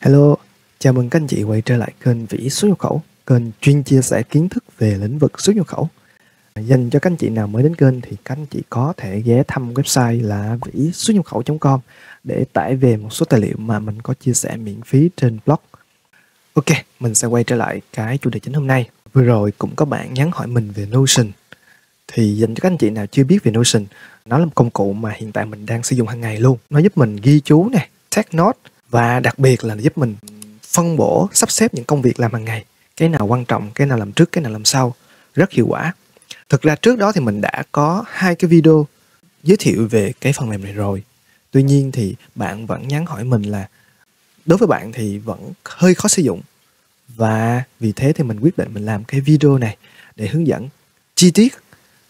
Hello, chào mừng các anh chị quay trở lại kênh Vĩ xuất nhập khẩu, kênh chuyên chia sẻ kiến thức về lĩnh vực xuất nhập khẩu. À, dành cho các anh chị nào mới đến kênh thì các anh chị có thể ghé thăm website là vĩ xuất nhập khẩu.com để tải về một số tài liệu mà mình có chia sẻ miễn phí trên blog. Ok, mình sẽ quay trở lại cái chủ đề chính hôm nay. Vừa rồi cũng có bạn nhắn hỏi mình về Notion. Thì dành cho các anh chị nào chưa biết về Notion, nó là một công cụ mà hiện tại mình đang sử dụng hàng ngày luôn. Nó giúp mình ghi chú nè, take note, và đặc biệt là giúp mình phân bổ sắp xếp những công việc làm hàng ngày cái nào quan trọng cái nào làm trước cái nào làm sau rất hiệu quả thực ra trước đó thì mình đã có hai cái video giới thiệu về cái phần mềm này rồi tuy nhiên thì bạn vẫn nhắn hỏi mình là đối với bạn thì vẫn hơi khó sử dụng và vì thế thì mình quyết định mình làm cái video này để hướng dẫn chi tiết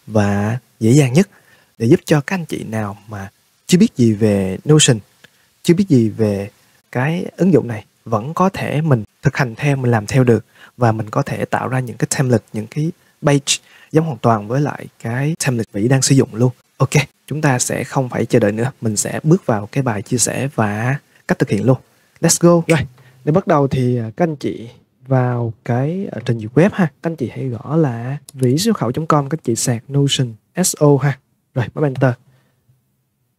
và dễ dàng nhất để giúp cho các anh chị nào mà chưa biết gì về Notion, chưa biết gì về cái ứng dụng này vẫn có thể mình thực hành theo mình làm theo được và mình có thể tạo ra những cái template những cái page giống hoàn toàn với lại cái template vĩ đang sử dụng luôn ok chúng ta sẽ không phải chờ đợi nữa mình sẽ bước vào cái bài chia sẻ và cách thực hiện luôn let's go rồi để bắt đầu thì à, các anh chị vào cái ở à, trình duyệt web ha các anh chị hãy gõ là vĩ siêu khẩu com các anh chị sạc notion so ha rồi bấm enter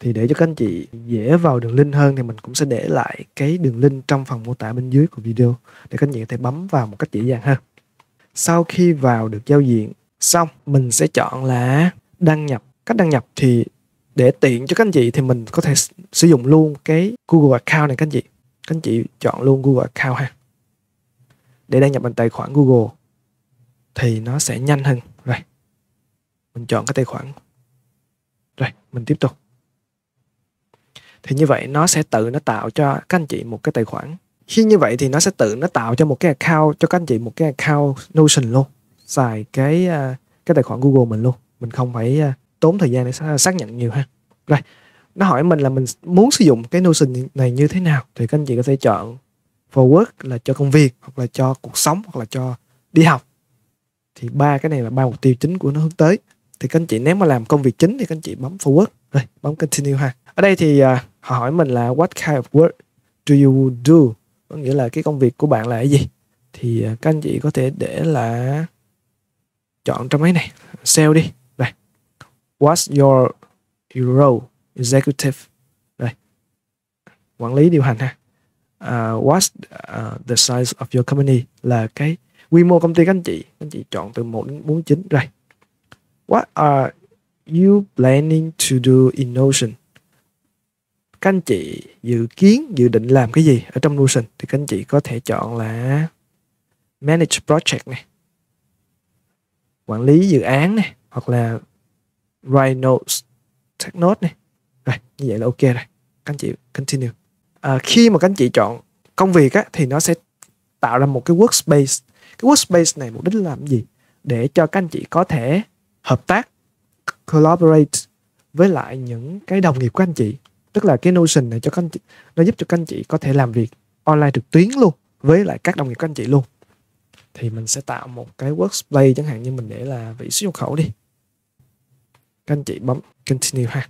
thì để cho các anh chị dễ vào đường link hơn thì mình cũng sẽ để lại cái đường link trong phần mô tả bên dưới của video để các anh chị có thể bấm vào một cách dễ dàng hơn sau khi vào được giao diện xong mình sẽ chọn là đăng nhập cách đăng nhập thì để tiện cho các anh chị thì mình có thể sử dụng luôn cái Google account này các anh chị các anh chị chọn luôn Google account ha để đăng nhập bằng tài khoản Google thì nó sẽ nhanh hơn rồi mình chọn cái tài khoản rồi mình tiếp tục thì như vậy nó sẽ tự nó tạo cho các anh chị một cái tài khoản khi như vậy thì nó sẽ tự nó tạo cho một cái account cho các anh chị một cái account Notion luôn xài cái à, cái tài khoản Google mình luôn mình không phải à, tốn thời gian để xác nhận nhiều ha rồi nó hỏi mình là mình muốn sử dụng cái Notion này như thế nào thì các anh chị có thể chọn for work là cho công việc hoặc là cho cuộc sống hoặc là cho đi học thì ba cái này là ba mục tiêu chính của nó hướng tới thì các anh chị nếu mà làm công việc chính thì các anh chị bấm forward rồi bấm continue ha ở đây thì à, họ hỏi mình là what kind of work do you do có nghĩa là cái công việc của bạn là cái gì thì à, các anh chị có thể để là chọn trong máy này sale đi đây what's your role executive đây quản lý điều hành ha uh, what's uh, the size of your company là cái quy mô công ty các anh chị các anh chị chọn từ 1 đến 49 rồi what are you planning to do in Notion các anh chị dự kiến dự định làm cái gì ở trong Notion thì các anh chị có thể chọn là manage project này quản lý dự án này hoặc là write notes take notes này rồi như vậy là ok rồi các anh chị continue à, khi mà các anh chị chọn công việc á, thì nó sẽ tạo ra một cái workspace cái workspace này mục đích là làm gì để cho các anh chị có thể hợp tác collaborate với lại những cái đồng nghiệp của anh chị tức là cái notion này cho các anh chị nó giúp cho các anh chị có thể làm việc online trực tuyến luôn với lại các đồng nghiệp các anh chị luôn thì mình sẽ tạo một cái workspace chẳng hạn như mình để là vị xuất nhập khẩu đi các anh chị bấm continue ha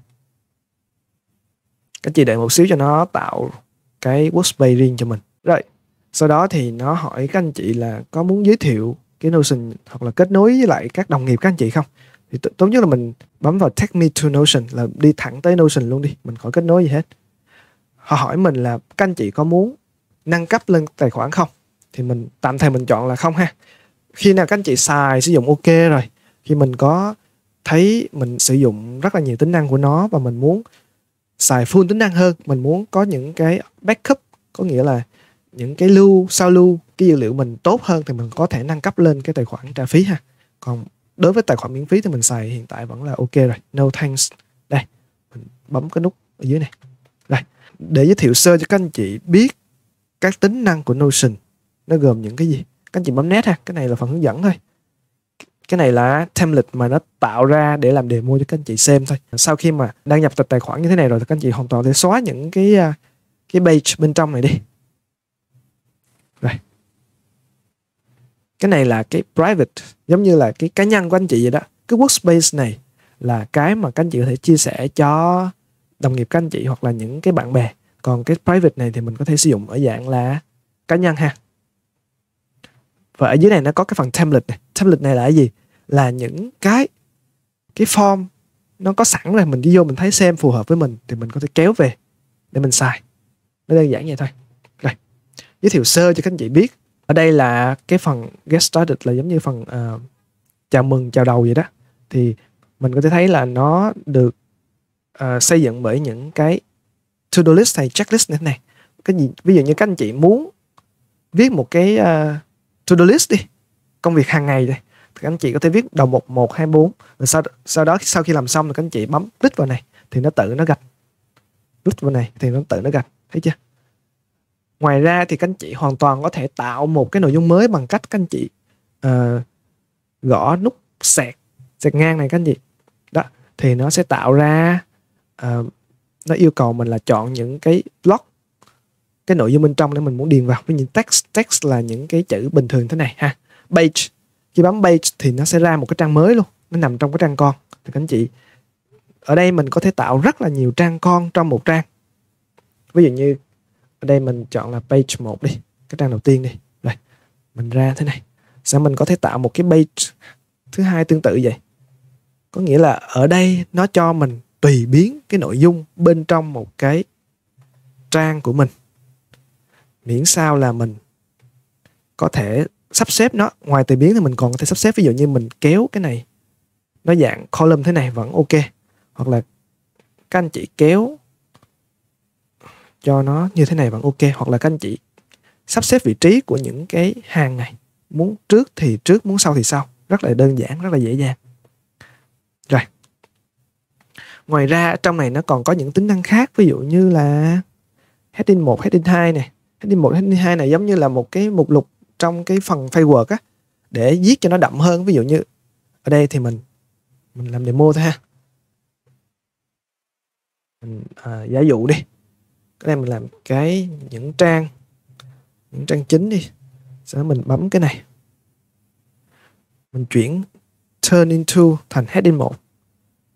các anh chị đợi một xíu cho nó tạo cái workspace riêng cho mình rồi sau đó thì nó hỏi các anh chị là có muốn giới thiệu cái notion hoặc là kết nối với lại các đồng nghiệp các anh chị không thì t- tốt nhất là mình bấm vào take me to Notion là đi thẳng tới Notion luôn đi mình khỏi kết nối gì hết họ hỏi mình là các anh chị có muốn nâng cấp lên tài khoản không thì mình tạm thời mình chọn là không ha khi nào các anh chị xài sử dụng ok rồi khi mình có thấy mình sử dụng rất là nhiều tính năng của nó và mình muốn xài full tính năng hơn mình muốn có những cái backup có nghĩa là những cái lưu sao lưu cái dữ liệu mình tốt hơn thì mình có thể nâng cấp lên cái tài khoản trả phí ha còn đối với tài khoản miễn phí thì mình xài hiện tại vẫn là ok rồi no thanks đây mình bấm cái nút ở dưới này đây để giới thiệu sơ cho các anh chị biết các tính năng của Notion nó gồm những cái gì các anh chị bấm nét ha cái này là phần hướng dẫn thôi cái này là template mà nó tạo ra để làm đề mua cho các anh chị xem thôi sau khi mà đăng nhập tài khoản như thế này rồi thì các anh chị hoàn toàn để xóa những cái à, cái page bên trong này đi cái này là cái private giống như là cái cá nhân của anh chị vậy đó cái workspace này là cái mà các anh chị có thể chia sẻ cho đồng nghiệp các anh chị hoặc là những cái bạn bè còn cái private này thì mình có thể sử dụng ở dạng là cá nhân ha và ở dưới này nó có cái phần template này template này là cái gì là những cái cái form nó có sẵn rồi mình đi vô mình thấy xem phù hợp với mình thì mình có thể kéo về để mình xài nó đơn giản vậy thôi rồi giới thiệu sơ cho các anh chị biết ở đây là cái phần get started là giống như phần uh, chào mừng chào đầu vậy đó thì mình có thể thấy là nó được uh, xây dựng bởi những cái to do list hay checklist này này cái gì ví dụ như các anh chị muốn viết một cái uh, ờ, to do list đi công việc hàng ngày đây thì các anh chị có thể viết đầu một một hai bốn rồi sau sau đó sau khi làm xong thì các anh chị bấm click vào này thì nó tự nó gạch click vào này thì nó tự nó gạch thấy chưa ngoài ra thì các anh chị hoàn toàn có thể tạo một cái nội dung mới bằng cách các anh chị uh, gõ nút sẹt sẹt ngang này các anh chị đó thì nó sẽ tạo ra uh, nó yêu cầu mình là chọn những cái block cái nội dung bên trong để mình muốn điền vào với những text text là những cái chữ bình thường thế này ha page khi bấm page thì nó sẽ ra một cái trang mới luôn nó nằm trong cái trang con thì các anh chị ở đây mình có thể tạo rất là nhiều trang con trong một trang ví dụ như ở đây mình chọn là page 1 đi cái trang đầu tiên đi rồi mình ra thế này sao mình có thể tạo một cái page thứ hai tương tự vậy có nghĩa là ở đây nó cho mình tùy biến cái nội dung bên trong một cái trang của mình miễn sao là mình có thể sắp xếp nó ngoài tùy biến thì mình còn có thể sắp xếp ví dụ như mình kéo cái này nó dạng column thế này vẫn ok hoặc là các anh chị kéo cho nó như thế này vẫn ok hoặc là các anh chị sắp xếp vị trí của những cái hàng này muốn trước thì trước muốn sau thì sau rất là đơn giản rất là dễ dàng rồi ngoài ra trong này nó còn có những tính năng khác ví dụ như là heading 1, heading 2 này heading 1, heading 2 này giống như là một cái mục lục trong cái phần framework á để viết cho nó đậm hơn ví dụ như ở đây thì mình mình làm demo thôi ha mình, à, giả dụ đi cái này mình làm cái những trang những trang chính đi sau đó mình bấm cái này mình chuyển turn into thành heading 1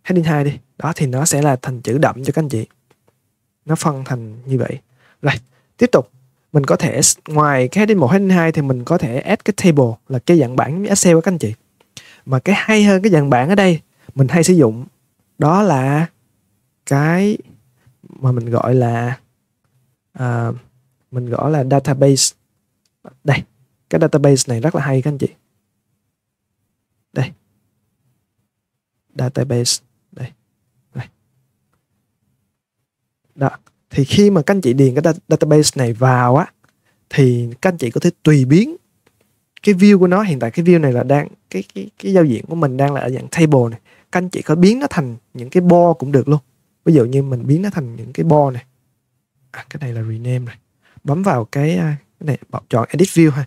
heading 2 đi đó thì nó sẽ là thành chữ đậm cho các anh chị nó phân thành như vậy rồi tiếp tục mình có thể ngoài cái heading 1 heading 2 thì mình có thể add cái table là cái dạng bảng Excel các anh chị mà cái hay hơn cái dạng bảng ở đây mình hay sử dụng đó là cái mà mình gọi là À, mình gọi là database đây cái database này rất là hay các anh chị đây database đây, đây. đó thì khi mà các anh chị điền cái database này vào á thì các anh chị có thể tùy biến cái view của nó hiện tại cái view này là đang cái cái cái giao diện của mình đang là ở dạng table này các anh chị có biến nó thành những cái bo cũng được luôn ví dụ như mình biến nó thành những cái bo này à, cái này là rename này bấm vào cái à, cái này chọn edit view ha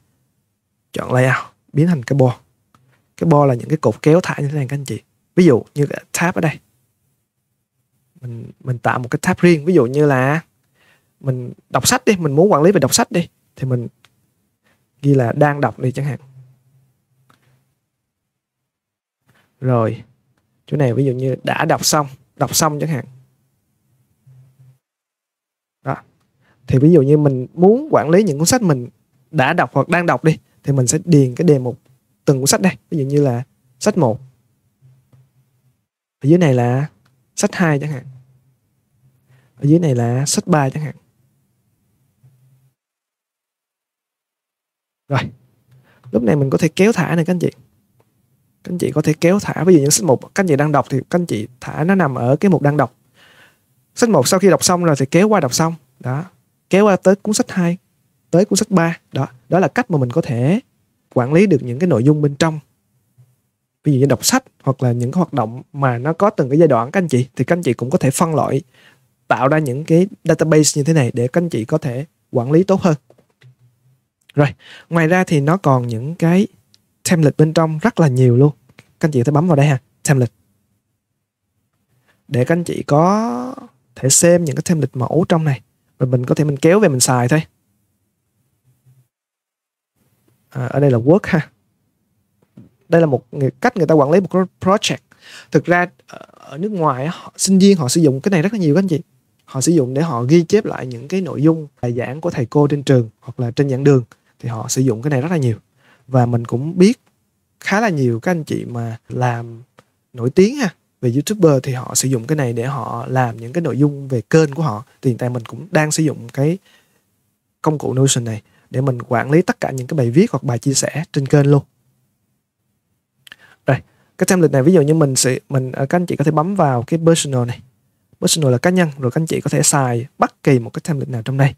chọn layout biến thành cái bo cái bo là những cái cột kéo thả như thế này các anh chị ví dụ như cái tab ở đây mình mình tạo một cái tab riêng ví dụ như là mình đọc sách đi mình muốn quản lý về đọc sách đi thì mình ghi là đang đọc đi chẳng hạn rồi chỗ này ví dụ như đã đọc xong đọc xong chẳng hạn thì ví dụ như mình muốn quản lý những cuốn sách mình đã đọc hoặc đang đọc đi thì mình sẽ điền cái đề mục từng cuốn sách đây ví dụ như là sách 1 ở dưới này là sách 2 chẳng hạn ở dưới này là sách 3 chẳng hạn rồi lúc này mình có thể kéo thả này các anh chị các anh chị có thể kéo thả ví dụ những sách một các anh chị đang đọc thì các anh chị thả nó nằm ở cái mục đang đọc sách một sau khi đọc xong rồi thì kéo qua đọc xong đó kéo qua tới cuốn sách 2 tới cuốn sách 3 đó đó là cách mà mình có thể quản lý được những cái nội dung bên trong ví dụ như đọc sách hoặc là những cái hoạt động mà nó có từng cái giai đoạn các anh chị thì các anh chị cũng có thể phân loại tạo ra những cái database như thế này để các anh chị có thể quản lý tốt hơn rồi ngoài ra thì nó còn những cái template bên trong rất là nhiều luôn các anh chị có thể bấm vào đây ha template để các anh chị có thể xem những cái template mẫu trong này và mình có thể mình kéo về mình xài thôi à, ở đây là work ha đây là một cách người ta quản lý một project thực ra ờ, ở nước ngoài họ, sinh viên họ sử dụng cái này rất là nhiều các anh chị họ sử dụng để họ ghi chép lại những cái nội dung bài giảng của thầy cô trên trường hoặc là trên giảng đường thì họ sử dụng cái này rất là nhiều và mình cũng biết khá là nhiều các anh chị mà làm nổi tiếng ha về youtuber thì họ sử dụng cái này để họ làm những cái nội dung về kênh của họ thì hiện tại mình cũng đang sử dụng cái công cụ Notion này để mình quản lý tất cả những cái bài viết hoặc bài chia sẻ trên kênh luôn đây cái template này ví dụ như mình sẽ mình à, các anh chị có thể bấm vào cái personal này personal là cá nhân rồi các anh chị có thể xài bất kỳ một cái template nào trong đây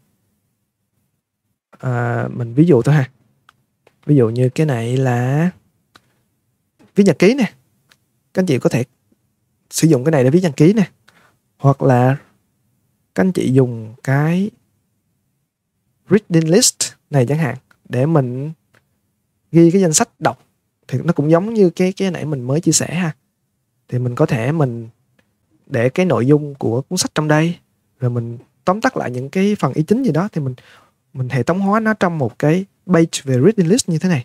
à, mình ví dụ thôi ha ví dụ như cái này là viết nhật ký nè các anh chị có thể sử dụng cái này để viết nhật ký nè hoặc là các anh chị dùng cái reading list này chẳng hạn để mình ghi cái danh sách đọc thì nó cũng giống như cái cái nãy mình mới chia sẻ ha thì mình có thể mình để cái nội dung của cuốn sách trong đây rồi mình tóm tắt lại những cái phần ý chính gì đó thì mình mình hệ thống hóa nó trong một cái page về reading list như thế này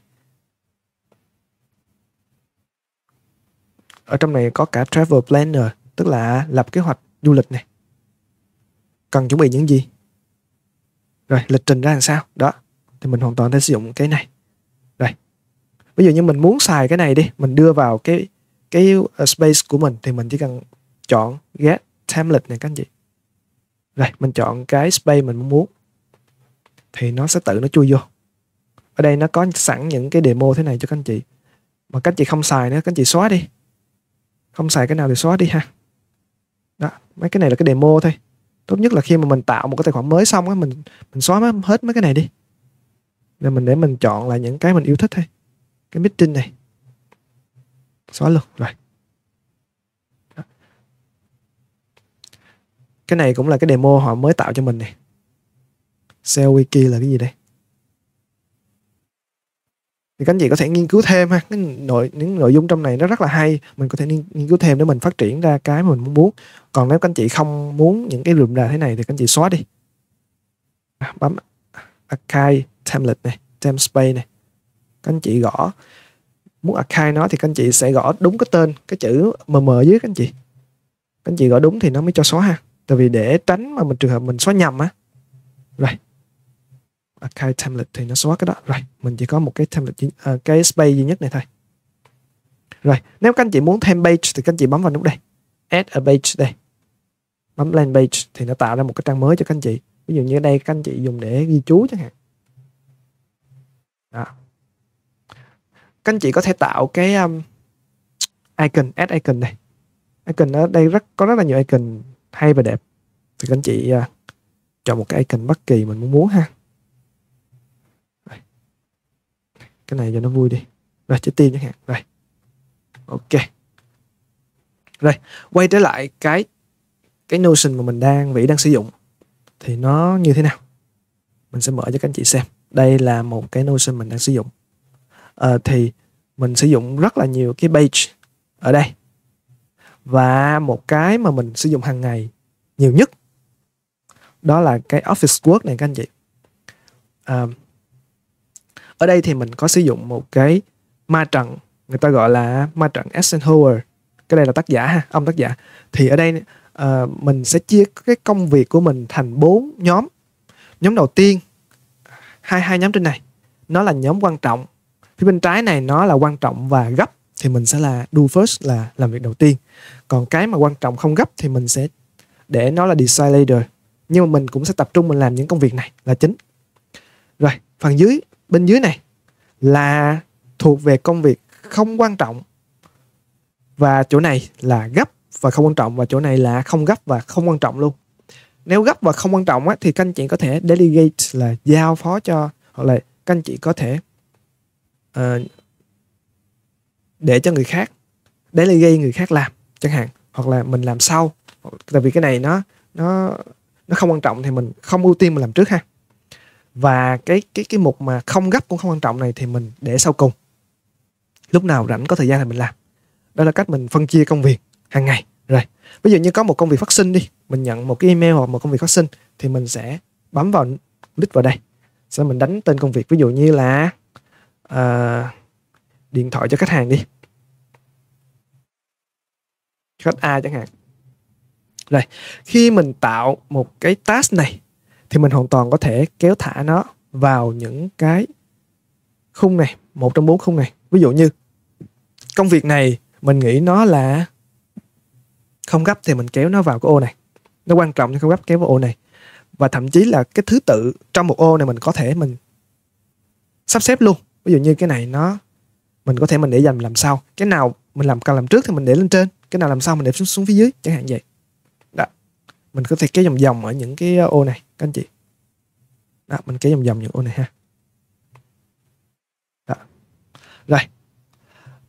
ở trong này có cả travel planner tức là lập kế hoạch du lịch này cần chuẩn bị những gì rồi lịch trình ra làm sao đó thì mình hoàn toàn thể sử dụng cái này rồi ví dụ như mình muốn xài cái này đi mình đưa vào cái cái ờ, space của mình thì mình chỉ cần chọn get template này các anh chị rồi mình chọn cái space mình muốn thì nó sẽ tự nó chui vô ở đây nó có sẵn những cái demo thế này cho các anh chị mà các anh chị không xài nữa các anh chị xóa đi không xài cái nào thì xóa đi ha đó mấy cái này là cái demo thôi tốt nhất là khi mà mình tạo một cái tài khoản mới xong á mình mình xóa hết mấy cái này đi nên mình để mình chọn lại những cái mình yêu thích thôi cái meeting này xóa luôn rồi đó. cái này cũng là cái demo họ mới tạo cho mình này sale wiki là cái gì đây thì các anh chị có thể nghiên cứu thêm ha cái nội những nội dung trong này nó rất là hay mình có thể nghiên, nghiên cứu thêm để mình phát triển ra cái mà mình muốn muốn còn nếu các anh chị không muốn những cái lùm rà thế này thì các anh chị xóa đi à, bấm archive template này tem space này các anh chị gõ muốn archive nó thì các anh chị sẽ gõ đúng cái tên cái chữ mm dưới các anh chị các anh chị gõ đúng thì nó mới cho xóa ha tại vì để tránh mà mình trường hợp mình xóa nhầm á rồi khai template thì nó xóa cái đó rồi mình chỉ có một cái template uh, à, cái space duy nhất này thôi rồi nếu các anh chị muốn thêm page thì các anh chị bấm vào nút đây add a page đây bấm lên page thì nó tạo ra một cái trang mới cho các anh chị ví dụ như đây các anh chị dùng để ghi chú chẳng hạn đó. các anh chị có thể tạo cái um, icon add icon này icon ở đây rất có rất là nhiều icon hay và đẹp thì các anh chị uh, chọn một cái icon bất kỳ mình muốn muốn ha cái này cho nó vui đi rồi trái tim chẳng hạn rồi ok rồi quay trở lại cái cái notion mà mình đang vĩ đang sử dụng thì nó như thế nào mình sẽ mở cho các anh chị xem đây là một cái notion mình đang sử dụng à, thì mình sử dụng rất là nhiều cái page ở đây và một cái mà mình sử dụng hàng ngày nhiều nhất đó là cái office work này các anh chị à, ở đây thì mình có sử dụng một cái ma trận người ta gọi là ma trận Eisenhower cái đây là tác giả ha ông tác giả thì ở đây uh, mình sẽ chia cái công việc của mình thành bốn nhóm nhóm đầu tiên hai hai nhóm trên này nó là nhóm quan trọng phía bên trái này nó là quan trọng và gấp thì mình sẽ là do first là làm việc đầu tiên còn cái mà quan trọng không gấp thì mình sẽ để nó là decide later nhưng mà mình cũng sẽ tập trung mình làm những công việc này là chính rồi phần dưới bên dưới này là thuộc về công việc không quan trọng và chỗ này là gấp và không quan trọng và chỗ này là không gấp và không quan trọng luôn nếu gấp và không quan trọng á, thì các anh chị có thể delegate là giao phó cho hoặc là các anh chị có thể uh, để cho người khác delegate người khác làm chẳng hạn hoặc là mình làm sau tại vì cái này nó nó nó không quan trọng thì mình không ưu tiên mình làm trước ha và cái cái cái mục mà không gấp cũng không quan trọng này thì mình để sau cùng lúc nào rảnh có thời gian thì mình làm đó là cách mình phân chia công việc hàng ngày rồi ví dụ như có một công việc phát sinh đi mình nhận một cái email hoặc một công việc phát sinh thì mình sẽ bấm vào click vào đây sau mình đánh tên công việc ví dụ như là uh, điện thoại cho khách hàng đi khách A chẳng hạn rồi khi mình tạo một cái task này thì mình hoàn toàn có thể kéo thả nó vào những cái khung này một trong bốn khung này ví dụ như công việc này mình nghĩ nó là không gấp thì mình kéo nó vào cái ô này nó quan trọng nhưng không gấp kéo vào ô này và thậm chí là cái thứ tự trong một ô này mình có thể mình sắp xếp luôn ví dụ như cái này nó mình có thể mình để dành làm sau cái nào mình làm cần làm trước thì mình để lên trên cái nào làm sau mình để xuống, xuống phía dưới chẳng hạn vậy đó mình có thể kéo vòng vòng ở những cái ô này các anh chị đó, mình kéo vòng vòng những ô này ha đó. rồi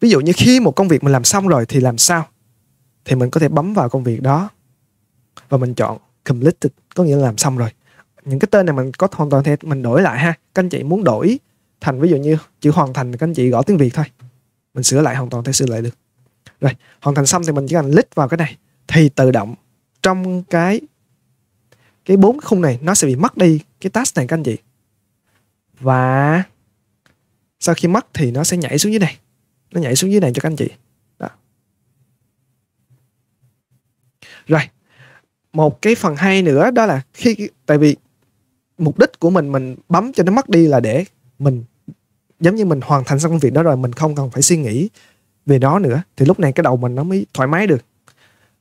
ví dụ như khi một công việc mình làm xong rồi thì làm sao thì mình có thể bấm vào công việc đó và mình chọn completed có nghĩa là làm xong rồi những cái tên này mình có hoàn toàn thể mình đổi lại ha các anh chị muốn đổi thành ví dụ như chữ hoàn thành thì các anh chị gõ tiếng việt thôi mình sửa lại hoàn toàn thể sửa lại được rồi hoàn thành xong thì mình chỉ cần click vào cái này thì tự động trong cái cái bốn khung này nó sẽ bị mất đi cái task này các anh chị và sau khi mất thì nó sẽ nhảy xuống dưới này nó nhảy xuống dưới này cho các anh chị đó. rồi một cái phần hay nữa đó là khi tại vì mục đích của mình mình bấm cho nó mất đi là để mình giống như mình hoàn thành xong công việc đó rồi mình không cần phải suy nghĩ về nó nữa thì lúc này cái đầu mình nó mới thoải mái được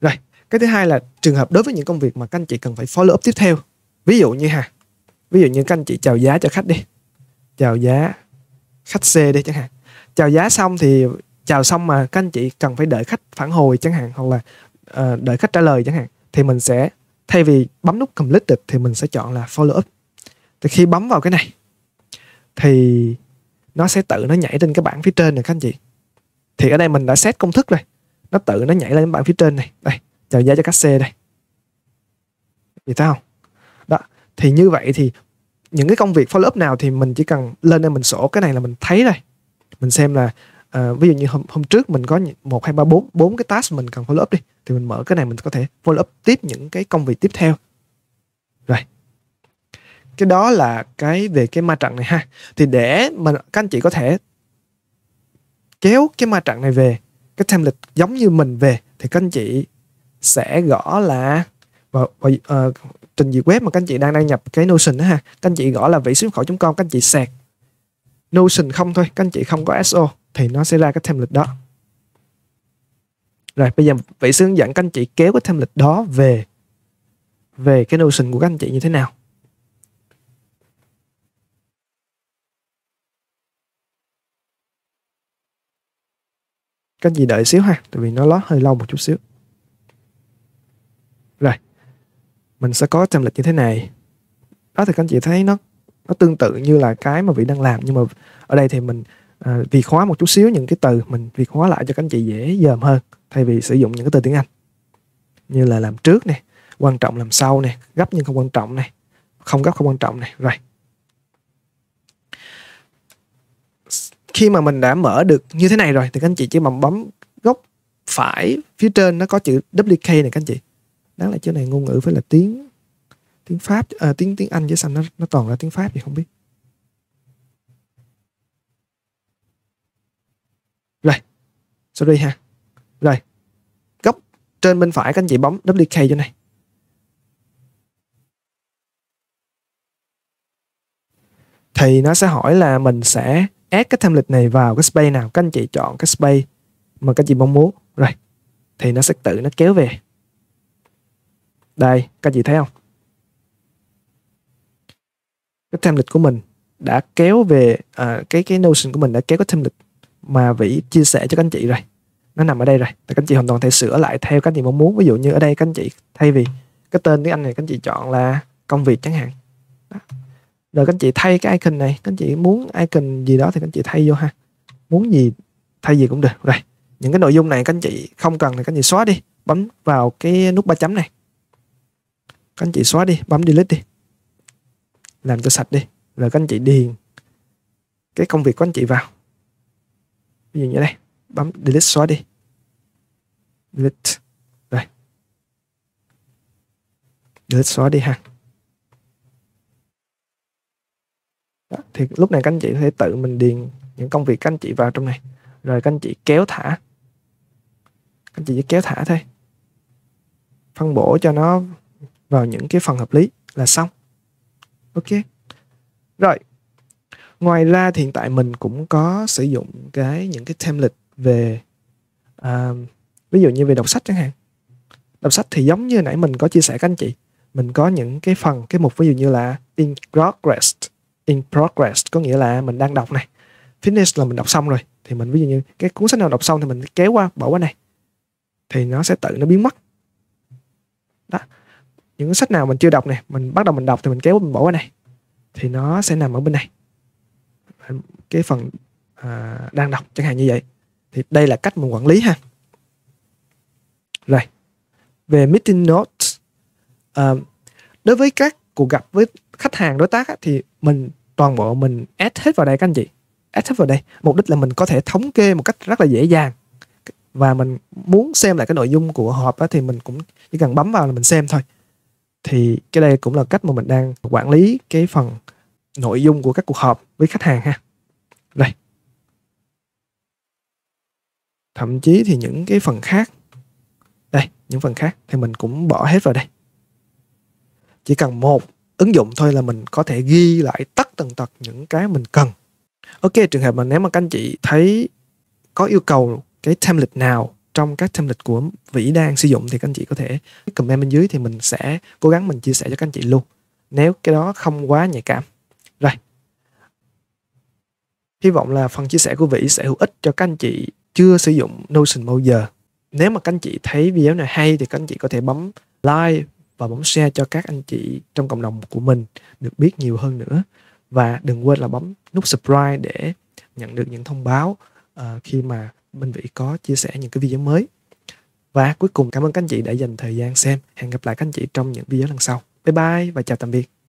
rồi cái thứ hai là trường hợp đối với những công việc mà các anh chị cần phải follow up tiếp theo ví dụ như ha ví dụ như các anh chị chào giá cho khách đi chào giá khách C đi chẳng hạn chào giá xong thì chào xong mà các anh chị cần phải đợi khách phản hồi chẳng hạn hoặc là uh, đợi khách trả lời chẳng hạn thì mình sẽ thay vì bấm nút complete được thì mình sẽ chọn là follow up thì khi bấm vào cái này thì nó sẽ tự nó nhảy lên cái bảng phía trên này các anh chị thì ở đây mình đã set công thức rồi nó tự nó nhảy lên bảng phía trên này đây chào giá cho các xe đây vì sao không đó thì như vậy thì những cái công việc follow up nào thì mình chỉ cần lên đây mình sổ cái này là mình thấy đây mình xem là uh, ví dụ như hôm hôm trước mình có một hai ba bốn bốn cái task mình cần follow up đi thì mình mở cái này mình có thể follow up tiếp những cái công việc tiếp theo rồi cái đó là cái về cái ma trận này ha thì để mà các anh chị có thể kéo cái ma trận này về cái lịch giống như mình về thì các anh chị sẽ gõ là vào, vào, uh, ờ, trình duyệt web mà các anh chị đang đăng nhập cái Notion đó ha các anh chị gõ là vĩ xuất khẩu com các anh chị sạc Notion không thôi các anh chị không có SO thì nó sẽ ra cái template đó rồi bây giờ vị sẽ hướng dẫn các anh chị kéo cái template đó về về cái Notion của các anh chị như thế nào các anh chị đợi xíu ha tại vì nó lót hơi lâu một chút xíu rồi, mình sẽ có template như thế này. Đó thì các anh chị thấy nó nó tương tự như là cái mà vị đang làm nhưng mà ở đây thì mình à, việc hóa một chút xíu những cái từ mình việc hóa lại cho các anh chị dễ dờm hơn thay vì sử dụng những cái từ tiếng Anh như là làm trước này quan trọng làm sau này gấp nhưng không quan trọng này không gấp không quan trọng này rồi khi mà mình đã mở được như thế này rồi thì các anh chị chỉ bấm bấm góc phải phía trên nó có chữ WK này các anh chị đáng lẽ chỗ này ngôn ngữ phải là tiếng tiếng pháp à, tiếng tiếng anh chứ sao nó nó toàn là tiếng pháp thì không biết rồi sau đây ha rồi góc trên bên phải các anh chị bấm wk chỗ này thì nó sẽ hỏi là mình sẽ add cái tham lịch này vào cái space nào các anh chị chọn cái space mà các anh chị mong muốn rồi thì nó sẽ tự nó kéo về đây, các chị thấy không? Cái thêm lịch của mình đã kéo về à, cái cái Notion của mình đã kéo cái thêm lịch mà Vĩ chia sẻ cho các anh chị rồi. Nó nằm ở đây rồi. các anh chị hoàn toàn thể sửa lại theo các anh chị mong muốn. Ví dụ như ở đây các anh chị thay vì cái tên tiếng Anh này các anh chị chọn là công việc chẳng hạn. Đó. Rồi các anh chị thay cái icon này, các anh chị muốn icon gì đó thì các anh chị thay vô ha. Muốn gì thay gì cũng được. Rồi, những cái nội dung này các anh chị không cần thì các anh chị xóa đi, bấm vào cái nút ba chấm này các anh chị xóa đi bấm delete đi làm cho sạch đi rồi các anh chị điền cái công việc của anh chị vào ví dụ như đây bấm delete xóa đi delete rồi delete xóa đi ha Đó, thì lúc này các anh chị có thể tự mình điền những công việc các anh chị vào trong này rồi các anh chị kéo thả các anh chị chỉ kéo thả thôi phân bổ cho nó vào những cái phần hợp lý là xong ok rồi ngoài ra thì hiện tại mình cũng có sử dụng cái những cái template về uh, ví dụ như về đọc sách chẳng hạn đọc sách thì giống như nãy mình có chia sẻ các anh chị mình có những cái phần cái mục ví dụ như là in progress in progress có nghĩa là mình đang đọc này finish là mình đọc xong rồi thì mình ví dụ như cái cuốn sách nào đọc xong thì mình kéo qua bỏ qua này thì nó sẽ tự nó biến mất đó những sách nào mình chưa đọc này mình bắt đầu mình đọc thì mình kéo mình bỏ qua này thì nó sẽ nằm ở bên này cái phần à, đang đọc chẳng hạn như vậy thì đây là cách mình quản lý ha rồi về meeting notes à, đối với các cuộc gặp với khách hàng đối tác á, thì mình toàn bộ mình add hết vào đây các anh chị add hết vào đây mục đích là mình có thể thống kê một cách rất là dễ dàng và mình muốn xem lại cái nội dung của họp á, thì mình cũng chỉ cần bấm vào là mình xem thôi thì cái đây cũng là cách mà mình đang quản lý cái phần nội dung của các cuộc họp với khách hàng ha đây thậm chí thì những cái phần khác đây những phần khác thì mình cũng bỏ hết vào đây chỉ cần một ứng dụng thôi là mình có thể ghi lại tất tần tật những cái mình cần ok trường hợp mà nếu mà các anh chị thấy có yêu cầu cái template nào trong các template của vĩ đang sử dụng thì các anh chị có thể comment bên dưới thì mình sẽ cố gắng mình chia sẻ cho các anh chị luôn nếu cái đó không quá nhạy cảm rồi hy vọng là phần chia sẻ của vĩ sẽ hữu ích cho các anh chị chưa sử dụng Notion bao giờ nếu mà các anh chị thấy video này hay thì các anh chị có thể bấm like và bấm share cho các anh chị trong cộng đồng của mình được biết nhiều hơn nữa và đừng quên là bấm nút subscribe để nhận được những thông báo uh, khi mà Minh Vĩ có chia sẻ những cái video mới. Và cuối cùng cảm ơn các anh chị đã dành thời gian xem. Hẹn gặp lại các anh chị trong những video lần sau. Bye bye và chào tạm biệt.